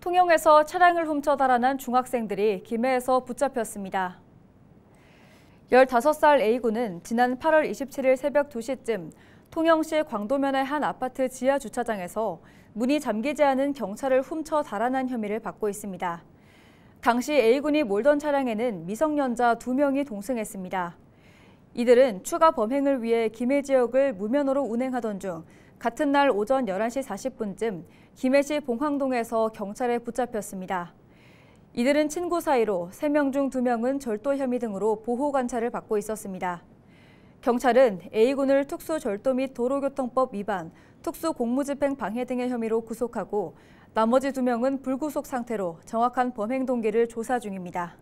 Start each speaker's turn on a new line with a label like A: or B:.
A: 통영에서 차량을 훔쳐 달아난 중학생들이 김해에서 붙잡혔습니다. 15살 A군은 지난 8월 27일 새벽 2시쯤 통영시 광도면의 한 아파트 지하 주차장에서 문이 잠기지 않은 경찰을 훔쳐 달아난 혐의를 받고 있습니다. 당시 A군이 몰던 차량에는 미성년자 2명이 동승했습니다. 이들은 추가 범행을 위해 김해 지역을 무면허로 운행하던 중 같은 날 오전 11시 40분쯤 김해시 봉황동에서 경찰에 붙잡혔습니다. 이들은 친구 사이로 3명 중 2명은 절도 혐의 등으로 보호 관찰을 받고 있었습니다. 경찰은 A군을 특수절도 및 도로교통법 위반, 특수공무집행 방해 등의 혐의로 구속하고 나머지 2명은 불구속 상태로 정확한 범행 동기를 조사 중입니다.